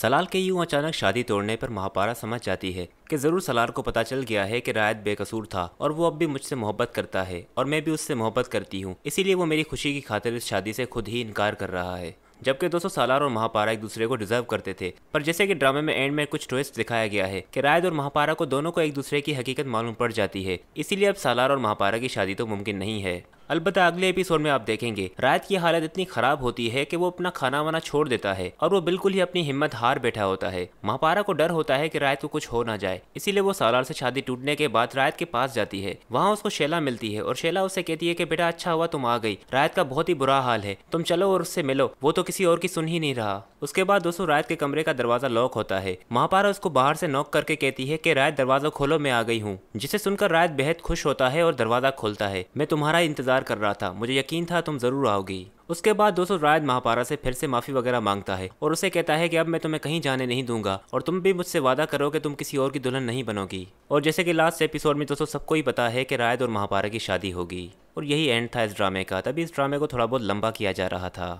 सलाल के यूं अचानक शादी तोड़ने पर महापारा समझ जाती है कि ज़रूर सलाल को पता चल गया है कि रायत बेकसूर था और वो अब भी मुझसे मोहब्बत करता है और मैं भी उससे मोहब्बत करती हूँ इसीलिए वो मेरी खुशी की खातिर इस शादी से खुद ही इनकार कर रहा है जबकि दोस्तों सालार और महापारा एक दूसरे को डिजर्व करते थे पर जैसे कि ड्रामे में एंड में कुछ ट्विस्ट दिखाया गया है कि रायद और महापारा को दोनों को एक दूसरे की हकीकत मालूम पड़ जाती है इसीलिए अब सालार और महापारा की शादी तो मुमकिन नहीं है अलबत् अगले एपिसोड में आप देखेंगे रायत की हालत इतनी खराब होती है कि वो अपना खाना वाना छोड़ देता है और वो बिल्कुल ही अपनी हिम्मत हार बैठा होता है महापारा को डर होता है कि रायत को कुछ हो ना जाए इसीलिए वो सालार से शादी टूटने के बाद रायत के पास जाती है वहाँ उसको शैला मिलती है और शैला उससे कहती है कि बेटा अच्छा हुआ तुम आ गई रायत का बहुत ही बुरा हाल है तुम चलो और उससे मिलो वो तो किसी और की सुन ही नहीं रहा उसके बाद दोस्तों रायत के कमरे का दरवाजा लॉक होता है महापारा उसको बाहर से नॉक करके कहती है कि रायत दरवाजा खोलो मैं आ गई हूँ जिसे सुनकर रायत बेहद खुश होता है और दरवाजा खोलता है मैं तुम्हारा इंतजार इंतजार कर रहा था मुझे यकीन था तुम जरूर आओगी उसके बाद दोस्तों रायद महापारा से फिर से माफी वगैरह मांगता है और उसे कहता है कि अब मैं तुम्हें कहीं जाने नहीं दूंगा और तुम भी मुझसे वादा करो कि तुम किसी और की दुल्हन नहीं बनोगी और जैसे कि लास्ट एपिसोड में दोस्तों सबको ही पता है कि रायद और महापारा की शादी होगी और यही एंड था इस ड्रामे का तभी इस ड्रामे को थोड़ा बहुत लंबा किया जा रहा था